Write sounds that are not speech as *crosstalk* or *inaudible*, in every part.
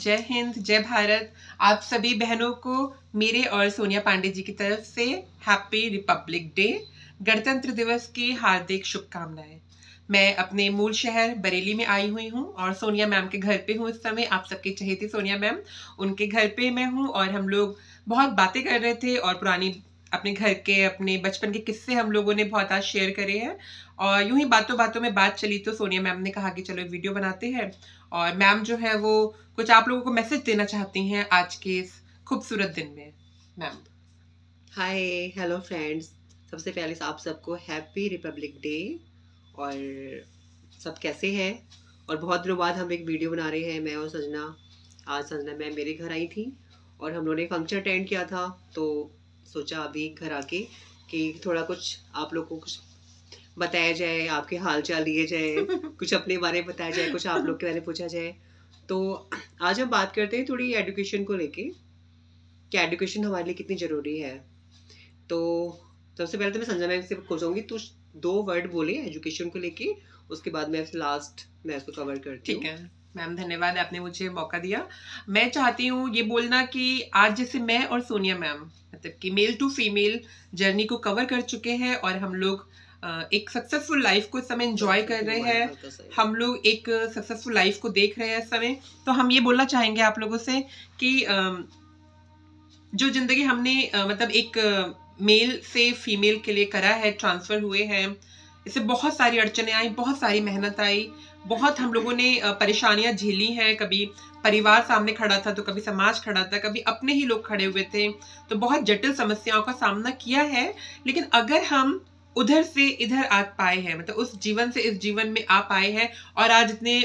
जय हिंद जय भारत आप सभी बहनों को मेरे और सोनिया पांडे जी की तरफ से हैप्पी रिपब्लिक डे गणतंत्र दिवस की हार्दिक शुभकामनाएं मैं अपने मूल शहर बरेली में आई हुई हूँ और सोनिया मैम के घर पे हूँ इस समय आप सबके थे सोनिया मैम उनके घर पे मैं हूँ और हम लोग बहुत बातें कर रहे थे और पुरानी अपने घर के अपने बचपन के किस्से हम लोगों ने बहुत आज शेयर करे हैं और यूं ही बातों बातों में बात चली तो सोनिया मैम ने कहा कि चलो वीडियो बनाते हैं और मैम जो है वो कुछ आप लोगों को मैसेज देना चाहती हैं आज के इस खूबसूरत दिन में मैम हाय हेलो फ्रेंड्स सबसे पहले तो आप सबको हैप्पी रिपब्लिक डे और सब कैसे हैं और बहुत दिनों बाद हम एक वीडियो बना रहे हैं मैं और सजना आज सजना मैं मेरे घर आई थी और हम लोगों ने फंक्शन अटेंड किया था तो सोचा अभी घर आके कि थोड़ा कुछ आप लोग को कुछ बताया जाए आपके हाल चाल लिए जाए *laughs* कुछ अपने बारे में बताया जाए कुछ आप लोग के बारे में पूछा जाए तो आज हम बात करते हैं थोड़ी एडुकेशन को लेके कि एडुकेशन हमारे लिए कितनी ज़रूरी है तो सबसे पहले तो मैं संजय मैम से पूछूंगी तू दो वर्ड बोले एजुकेशन को लेके उसके बाद मैं लास्ट मैं इसको कवर करती हूँ मैम धन्यवाद आपने मुझे मौका दिया मैं चाहती हूँ ये बोलना कि आज जैसे मैं और सोनिया मैम मतलब कि मेल टू फीमेल जर्नी को कवर कर चुके हैं और हम लोग एक सक्सेसफुल लाइफ को इस समय एंजॉय कर रहे हैं हम लोग एक सक्सेसफुल लाइफ को देख रहे हैं इस समय तो हम ये बोलना चाहेंगे आप लोगों से कि जो ज़िंदगी हमने मतलब एक मेल से फीमेल के लिए करा है ट्रांसफ़र हुए हैं इससे बहुत सारी अड़चने आई बहुत सारी मेहनत आई बहुत हम लोगों ने परेशानियां झेली हैं कभी परिवार सामने खड़ा था तो कभी समाज खड़ा था कभी अपने ही लोग खड़े हुए थे तो बहुत जटिल समस्याओं का सामना किया है लेकिन अगर हम उधर से इधर आ पाए हैं मतलब उस जीवन से इस जीवन में आ पाए हैं और आज इतने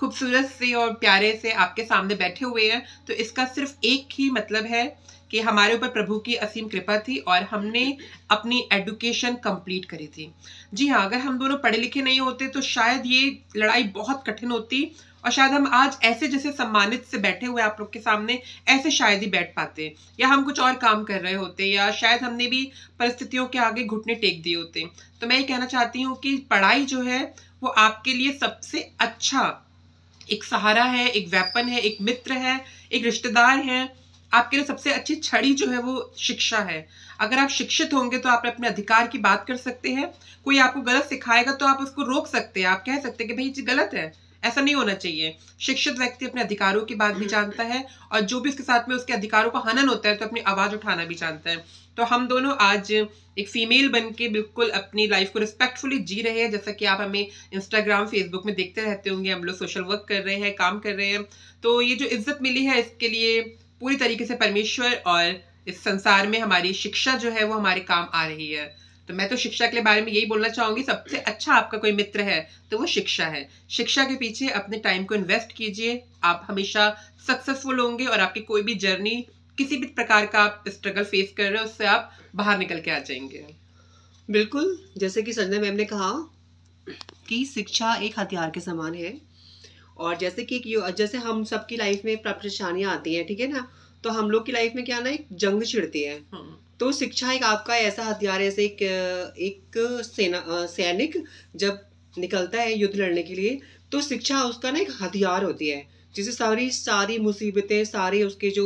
खूबसूरत से और प्यारे से आपके सामने बैठे हुए हैं तो इसका सिर्फ एक ही मतलब है कि हमारे ऊपर प्रभु की असीम कृपा थी और हमने अपनी एडुकेशन कंप्लीट करी थी जी हाँ अगर हम दोनों पढ़े लिखे नहीं होते तो शायद ये लड़ाई बहुत कठिन होती और शायद हम आज ऐसे जैसे सम्मानित से बैठे हुए आप लोग के सामने ऐसे शायद ही बैठ पाते या हम कुछ और काम कर रहे होते या शायद हमने भी परिस्थितियों के आगे घुटने टेक दिए होते तो मैं ये कहना चाहती हूँ कि पढ़ाई जो है वो आपके लिए सबसे अच्छा एक सहारा है एक वेपन है एक मित्र है एक रिश्तेदार है आपके लिए सबसे अच्छी छड़ी जो है वो शिक्षा है अगर आप शिक्षित होंगे तो आप अपने अधिकार की बात कर सकते हैं कोई आपको गलत सिखाएगा तो आप उसको रोक सकते हैं आप कह सकते हैं कि भाई ये गलत है ऐसा नहीं होना चाहिए शिक्षित व्यक्ति अपने अधिकारों की बात भी हम्म। जानता है और जो भी उसके साथ में उसके अधिकारों का हनन होता है तो अपनी आवाज़ उठाना भी जानता है तो हम दोनों आज एक फीमेल बन के बिल्कुल अपनी लाइफ को रिस्पेक्टफुली जी रहे हैं जैसा कि आप हमें इंस्टाग्राम फेसबुक में देखते रहते होंगे हम लोग सोशल वर्क कर रहे हैं काम कर रहे हैं तो ये जो इज्जत मिली है इसके लिए पूरी तरीके से परमेश्वर और इस संसार में हमारी शिक्षा जो है वो हमारे काम आ रही है तो मैं तो शिक्षा के बारे में यही बोलना चाहूंगी सबसे अच्छा आपका कोई मित्र है तो वो शिक्षा है शिक्षा के पीछे अपने टाइम को इन्वेस्ट कीजिए आप हमेशा सक्सेसफुल होंगे और आपकी कोई भी जर्नी किसी भी प्रकार का आप स्ट्रगल फेस कर रहे हो उससे आप बाहर निकल के आ जाएंगे बिल्कुल जैसे कि संजय मैम ने कहा कि शिक्षा एक हथियार के समान है और जैसे कि जैसे हम सबकी लाइफ में परेशानियां आती हैं ठीक है ना तो हम लोग की लाइफ में क्या ना एक जंग छिड़ती है हाँ। तो शिक्षा एक आपका ऐसा हथियार है एक एक सेना सैनिक जब निकलता है युद्ध लड़ने के लिए तो शिक्षा उसका ना एक हथियार होती है जिसे सारी सारी मुसीबतें सारे उसके जो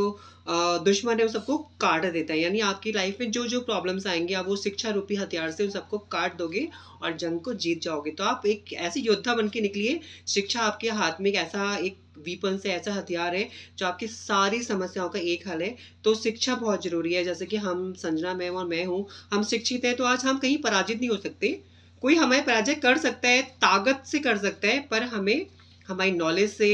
दुश्मन है उन सबको काट देता है यानी आपकी लाइफ में जो जो प्रॉब्लम्स आएंगे आप वो शिक्षा रूपी हथियार से उन सबको काट दोगे और जंग को जीत जाओगे तो आप एक ऐसी योद्धा बन के निकलिए शिक्षा आपके हाथ में एक ऐसा एक वीपन से ऐसा हथियार है जो आपकी सारी समस्याओं का एक हल है तो शिक्षा बहुत ज़रूरी है जैसे कि हम संजना मैम और मैं हूँ हम शिक्षित हैं तो आज हम कहीं पराजित नहीं हो सकते कोई हमें पराजय कर सकता है ताकत से कर सकता है पर हमें हमारी नॉलेज से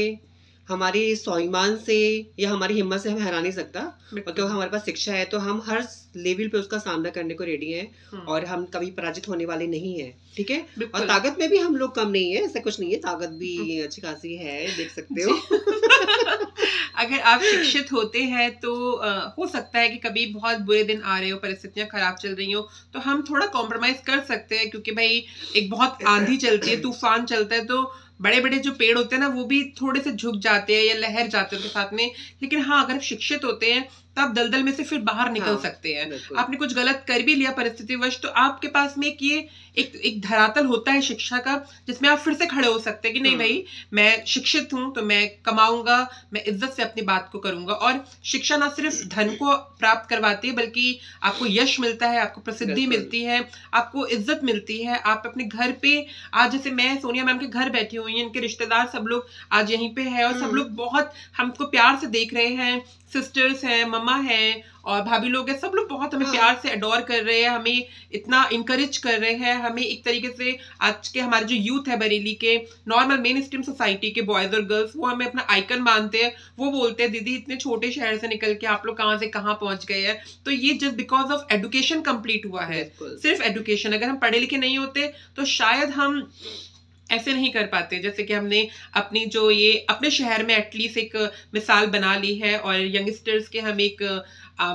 हमारे स्वाभिमान से या हमारी हिम्मत से हम हरा नहीं सकता और क्योंकि हमारे पास शिक्षा है तो हम हर लेवल पे उसका सामना करने को रेडी हैं हम्म। और हम कभी पराजित होने वाले नहीं है ठीक है और ताकत में भी हम लोग कम नहीं है ऐसा कुछ नहीं है ताकत भी हम्म। अच्छी खासी है देख सकते हो *laughs* अगर आप शिक्षित होते हैं तो आ, हो सकता है कि कभी बहुत बुरे दिन आ रहे हो परिस्थितियां खराब चल रही हो तो हम थोड़ा कॉम्प्रोमाइज कर सकते हैं क्योंकि भाई एक बहुत आंधी चलती है तूफान चलता है तो बड़े बड़े जो पेड़ होते हैं ना वो भी थोड़े से झुक जाते हैं या लहर जाते हैं उनके साथ में लेकिन हाँ अगर शिक्षित होते हैं तो आप दलदल में से फिर बाहर हाँ, निकल हाँ, सकते हैं आपने कुछ गलत कर भी लिया परिस्थितिवश तो आपके पास में एक ये एक एक धरातल होता है शिक्षा का जिसमें आप फिर से खड़े हो सकते हैं कि नहीं हाँ। भाई मैं शिक्षित हूँ तो मैं कमाऊंगा मैं इज्जत से अपनी बात को करूंगा और शिक्षा ना सिर्फ धन को प्राप्त करवाती है बल्कि आपको यश मिलता है आपको प्रसिद्धि मिलती है आपको इज्जत मिलती है आप अपने घर पे आज जैसे मैं सोनिया मैम के घर बैठी हुई इनके रिश्तेदार सब लोग आज यहीं पे है और सब हाँ। लोग बहुत हमको प्यार से देख रहे हैं सिस्टर्स हैं मम्मा है और भाभी लोग है सब लोग बहुत हमें हाँ। प्यार से अडोर कर रहे हैं हमें इतना इंकरेज कर रहे हैं हमें एक तरीके से आज के हमारे जो यूथ है बरेली के नॉर्मल मेन स्ट्रीम सोसाइटी के बॉयज़ और गर्ल्स वो हमें अपना आइकन मानते हैं वो बोलते हैं दीदी इतने छोटे शहर से निकल के आप लोग कहाँ से कहाँ पहुंच गए हैं तो ये just because of education complete हुआ है सिर्फ एडुकेशन अगर हम पढ़े लिखे नहीं होते तो शायद हम ऐसे नहीं कर पाते जैसे कि हमने अपनी जो ये अपने शहर में एटलीस्ट एक मिसाल बना ली है और यंगस्टर्स के हम एक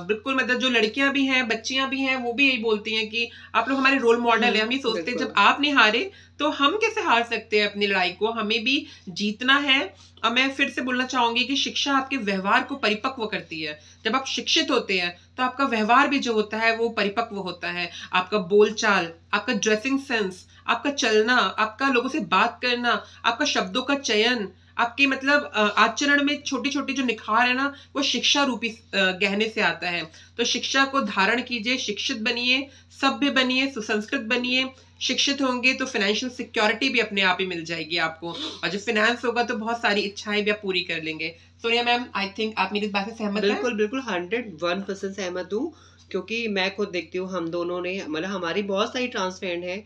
बिल्कुल मतलब जो लड़कियां भी हैं बच्चियां भी हैं वो भी यही बोलती हैं कि आप लोग हमारे रोल मॉडल है हम ये सोचते हैं जब आप नहीं हारे तो हम कैसे हार सकते हैं अपनी लड़ाई को हमें भी जीतना है और मैं फिर से बोलना चाहूंगी कि शिक्षा आपके व्यवहार को परिपक्व करती है जब आप शिक्षित होते हैं तो आपका व्यवहार भी जो होता है वो परिपक्व होता है आपका बोलचाल आपका ड्रेसिंग सेंस आपका चलना आपका लोगों से बात करना आपका शब्दों का चयन आपके मतलब आचरण में छोटी छोटी जो निखार है ना वो शिक्षा रूपी गहने से आता है तो शिक्षा को धारण कीजिए शिक्षित बनिए सभ्य बनिए सुसंस्कृत बनिए शिक्षित होंगे तो फाइनेंशियल सिक्योरिटी भी अपने आप ही मिल जाएगी आपको और जब फाइनेंस होगा तो बहुत सारी इच्छाएं भी आप पूरी कर लेंगे सोनिया मैम आई थिंक आप मेरी बात से सहमत बिल्कुल बिल्कुल हंड्रेड वन परसेंट सहमत हूँ क्योंकि मैं खुद देखती हूँ हम दोनों ने मतलब हमारी बहुत सारी ट्रांस फ्रेंड है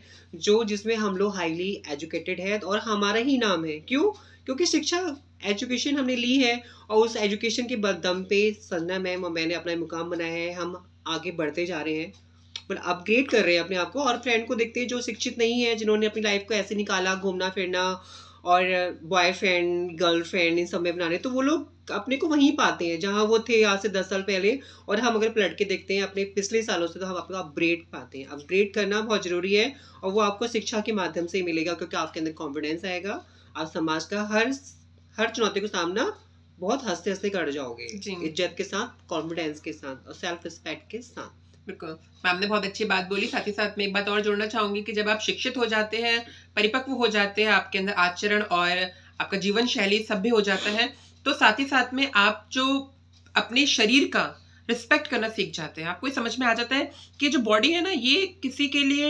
जो जिसमें हम लोग हाईली एजुकेटेड है और हमारा ही नाम है क्यों क्योंकि शिक्षा एजुकेशन हमने ली है और उस एजुकेशन के दम पे सन्ना मैम और मैंने अपना मुकाम बनाया है हम आगे बढ़ते जा रहे हैं मतलब अपग्रेड कर रहे हैं अपने आप को और फ्रेंड को देखते हैं जो शिक्षित नहीं है जिन्होंने अपनी लाइफ को ऐसे निकाला घूमना फिरना और बॉयफ्रेंड गर्लफ्रेंड इन सब में बना रहे तो वो लोग अपने को वहीं पाते हैं जहाँ वो थे आज से दस साल पहले और हम अगर पलट के देखते हैं अपने पिछले सालों से तो हम आपको अपग्रेड पाते हैं अपग्रेड करना बहुत ज़रूरी है और वो आपको शिक्षा के माध्यम से ही मिलेगा क्योंकि आपके अंदर कॉन्फिडेंस आएगा आप समाज का हर हर चुनौती को सामना बहुत हंसते हंसते कर जाओगे इज्जत के साथ कॉन्फिडेंस के साथ और सेल्फ रिस्पेक्ट के साथ बिल्कुल मैम ने बहुत अच्छी बात बोली साथ ही साथ मैं एक बात और जोड़ना चाहूंगी कि जब आप शिक्षित हो जाते हैं परिपक्व हो जाते हैं आपके अंदर आचरण और आपका जीवन शैली सभ्य हो जाता है तो साथ ही साथ में आप जो अपने शरीर का रिस्पेक्ट करना सीख जाते हैं आपको ये समझ में आ जाता है कि जो बॉडी है ना ये किसी के लिए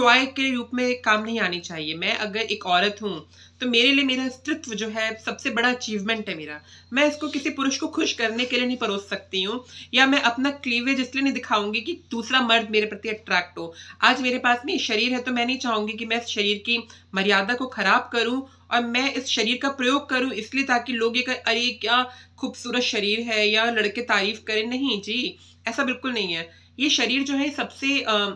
टॉय के रूप में काम नहीं आनी चाहिए मैं अगर एक औरत हूँ तो मेरे लिए मेरा अस्तित्व जो है सबसे बड़ा अचीवमेंट है मेरा मैं इसको किसी पुरुष को खुश करने के लिए नहीं परोस सकती हूँ या मैं अपना क्लीवेज इसलिए नहीं दिखाऊंगी कि दूसरा मर्द मेरे प्रति अट्रैक्ट हो आज मेरे पास में शरीर है तो मैं नहीं चाहूंगी कि मैं इस शरीर की मर्यादा को खराब करूँ और मैं इस शरीर का प्रयोग करूँ इसलिए ताकि लोग ये कहें अरे क्या खूबसूरत शरीर है या लड़के तारीफ करें नहीं जी ऐसा बिल्कुल नहीं है ये शरीर जो है सबसे आ,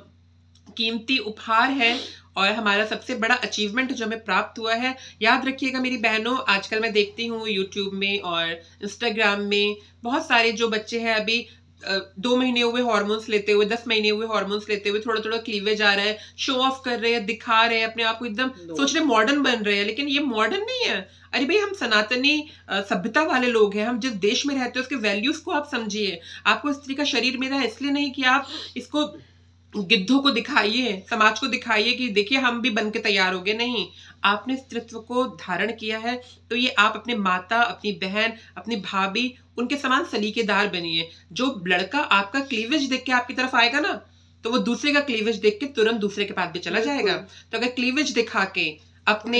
कीमती उपहार है और हमारा सबसे बड़ा अचीवमेंट जो हमें प्राप्त हुआ है याद रखिएगा मेरी बहनों आजकल मैं देखती हूँ यूट्यूब में और इंस्टाग्राम में बहुत सारे जो बच्चे हैं अभी दो महीने हुए हार्मोन्स लेते हुए दस महीने हुए हार्मोन्स लेते हुए थोड़ा थोड़ा क्लीवेज आ रहा है शो ऑफ कर रहे हैं दिखा रहे हैं अपने आप को एकदम सोच रहे मॉडर्न बन रहे हैं लेकिन ये मॉडर्न नहीं है अरे भाई हम सनातनी सभ्यता वाले लोग हैं हम जिस देश में रहते हैं उसके वैल्यूज को आप समझिए आपको स्त्री का शरीर मेरा है इसलिए नहीं कि आप इसको गिद्धों को दिखाइए समाज को दिखाइए कि देखिए हम भी बन के तैयार हो गए नहीं आपने स्त्रित्व को धारण किया है तो ये आप अपने माता अपनी बहन अपनी भाभी उनके समान सलीकेदार बनिए जो लड़का आपका क्लीवेज देख के आपकी तरफ आएगा ना तो वो दूसरे का क्लीवेज देख के तुरंत दूसरे के पास भी चला जाएगा तो अगर क्लीवेज दिखा के अपने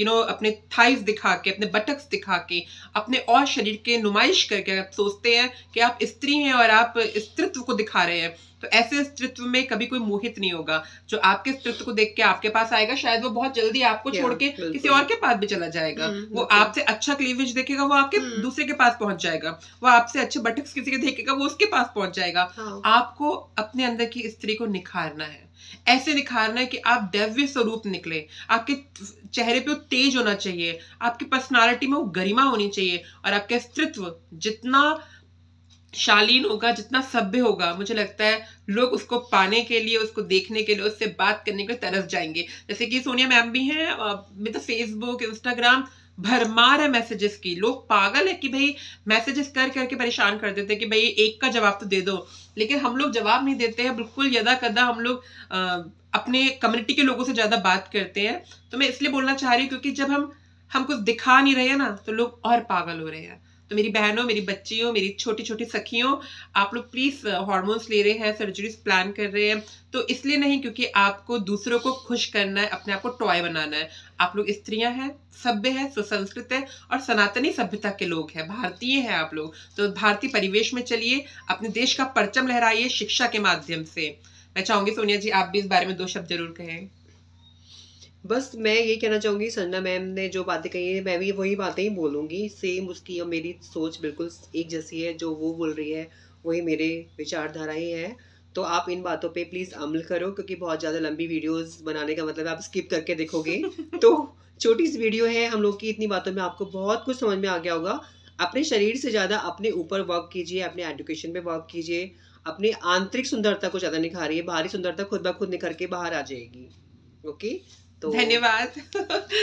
यू नो uh, अपने थाइस दिखा के अपने बटक्स दिखा के अपने और शरीर के नुमाइश करके आप सोचते हैं कि आप स्त्री हैं और आप स्त्रित्व को दिखा रहे हैं तो ऐसे स्त्रित्व में कभी कोई मोहित नहीं होगा जो आपके स्त्रित्व को देख के आपके पास आएगा शायद वो बहुत जल्दी आपको छोड़ के किसी और के पास भी चला जाएगा हम्म, वो आपसे अच्छा क्लीवेज देखेगा वो आपके हम्म। दूसरे के पास पहुंच जाएगा वो आपसे अच्छे बटक्स किसी के देखेगा वो उसके पास पहुंच जाएगा हाँ। आपको अपने अंदर की स्त्री को निखारना है ऐसे निखारना है कि आप दैव्य स्वरूप निकले आपके चेहरे पे तेज होना चाहिए आपकी पर्सनालिटी में वो गरिमा होनी चाहिए और आपके अस्तित्व जितना शालीन होगा जितना सभ्य होगा मुझे लगता है लोग उसको पाने के लिए उसको देखने के लिए उससे बात करने के लिए तरस जाएंगे जैसे कि सोनिया मैम भी हैं मित्र फेसबुक इंस्टाग्राम भरमार है मैसेजेस की लोग पागल है कि भाई मैसेजेस कर करके परेशान कर देते हैं कि भाई एक का जवाब तो दे दो लेकिन हम लोग जवाब नहीं देते हैं बिल्कुल यदा कदा हम लोग अपने कम्युनिटी के लोगों से ज़्यादा बात करते हैं तो मैं इसलिए बोलना चाह रही हूँ क्योंकि जब हम हम कुछ दिखा नहीं रहे हैं ना तो लोग और पागल हो रहे हैं तो मेरी बहनों मेरी बच्चियों मेरी छोटी छोटी सखियों आप लोग प्लीज़ हार्मोन्स uh, ले रहे हैं सर्जरीज प्लान कर रहे हैं तो इसलिए नहीं क्योंकि आपको दूसरों को खुश करना है अपने आप को टॉय बनाना है आप लोग स्त्रियां हैं सभ्य है सुसंस्कृत है और सनातनी सभ्यता के लोग हैं भारतीय हैं आप लोग तो भारतीय परिवेश में चलिए अपने देश का परचम लहराइए शिक्षा के माध्यम से मैं चाहूँगी सोनिया जी आप भी इस बारे में दो शब्द जरूर कहें बस मैं ये कहना चाहूँगी सन्ना मैम ने जो बातें कही है मैं भी वही बातें ही बोलूँगी सेम उसकी और मेरी सोच बिल्कुल एक जैसी है जो वो बोल रही है वही मेरे विचारधाराएँ हैं तो आप इन बातों पे प्लीज़ अमल करो क्योंकि बहुत ज़्यादा लंबी वीडियोस बनाने का मतलब आप स्किप करके देखोगे *laughs* तो छोटी सी वीडियो है हम लोग की इतनी बातों में आपको बहुत कुछ समझ में आ गया होगा अपने शरीर से ज़्यादा अपने ऊपर वर्क कीजिए अपने एडुकेशन पे वर्क कीजिए अपनी आंतरिक सुंदरता को ज़्यादा निखारिए बाहरी सुंदरता खुद ब खुद निखर के बाहर आ जाएगी ओके तो धन्यवाद *laughs*